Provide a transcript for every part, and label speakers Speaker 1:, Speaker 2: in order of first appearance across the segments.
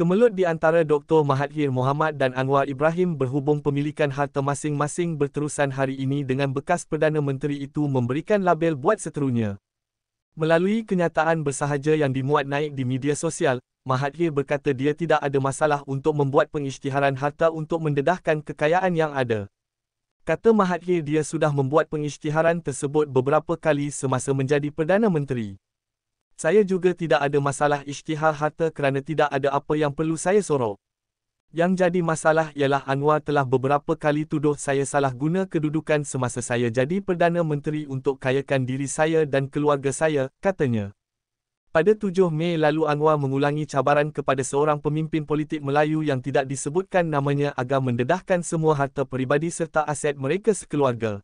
Speaker 1: Kemelut di antara Dr. Mahathir Mohamad dan Anwar Ibrahim berhubung pemilikan harta masing-masing berterusan hari ini dengan bekas Perdana Menteri itu memberikan label buat seterunya. Melalui kenyataan bersahaja yang dimuat naik di media sosial, Mahathir berkata dia tidak ada masalah untuk membuat pengisytiharan harta untuk mendedahkan kekayaan yang ada. Kata Mahathir dia sudah membuat pengisytiharan tersebut beberapa kali semasa menjadi Perdana Menteri. Saya juga tidak ada masalah isytihar harta kerana tidak ada apa yang perlu saya sorok. Yang jadi masalah ialah Anwar telah beberapa kali tuduh saya salah guna kedudukan semasa saya jadi Perdana Menteri untuk kayakan diri saya dan keluarga saya, katanya. Pada 7 Mei lalu Anwar mengulangi cabaran kepada seorang pemimpin politik Melayu yang tidak disebutkan namanya agar mendedahkan semua harta peribadi serta aset mereka sekeluarga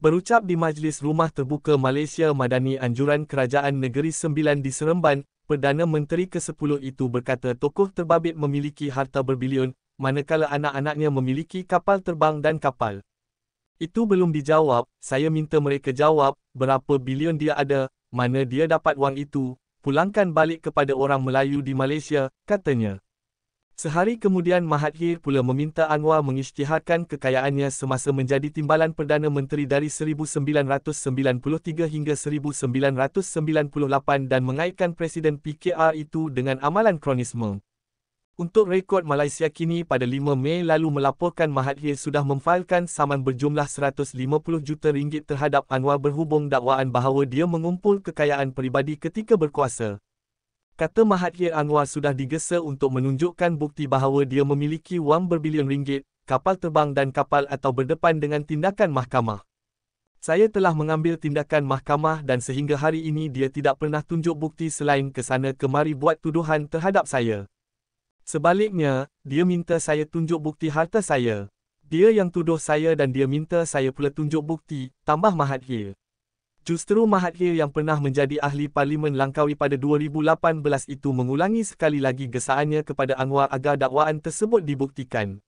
Speaker 1: berucap di Majlis Rumah Terbuka Malaysia Madani Anjuran Kerajaan Negeri Sembilan di Seremban, Perdana Menteri ke-10 itu berkata tokoh terbabit memiliki harta berbilion, manakala anak-anaknya memiliki kapal terbang dan kapal. Itu belum dijawab, saya minta mereka jawab, berapa bilion dia ada, mana dia dapat wang itu, pulangkan balik kepada orang Melayu di Malaysia, katanya. Sehari kemudian Mahathir pula meminta Anwar mengisytiharkan kekayaannya semasa menjadi timbalan Perdana Menteri dari 1993 hingga 1998 dan mengaitkan Presiden PKR itu dengan amalan kronisme. Untuk rekod Malaysia kini pada 5 Mei lalu melaporkan Mahathir sudah memfailkan saman berjumlah 150 juta ringgit terhadap Anwar berhubung dakwaan bahawa dia mengumpul kekayaan peribadi ketika berkuasa kata Mahathir Anwar sudah digesa untuk menunjukkan bukti bahawa dia memiliki wang berbilion ringgit, kapal terbang dan kapal atau berdepan dengan tindakan mahkamah. Saya telah mengambil tindakan mahkamah dan sehingga hari ini dia tidak pernah tunjuk bukti selain ke sana kemari buat tuduhan terhadap saya. Sebaliknya, dia minta saya tunjuk bukti harta saya. Dia yang tuduh saya dan dia minta saya pula tunjuk bukti, tambah Mahathir. Justru Mahathir yang pernah menjadi ahli Parlimen Langkawi pada 2018 itu mengulangi sekali lagi gesaannya kepada Anwar agar dakwaan tersebut dibuktikan.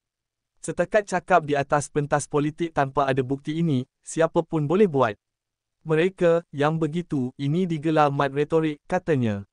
Speaker 1: Setakat cakap di atas pentas politik tanpa ada bukti ini, siapa pun boleh buat. Mereka yang begitu ini digelar mat retorik katanya.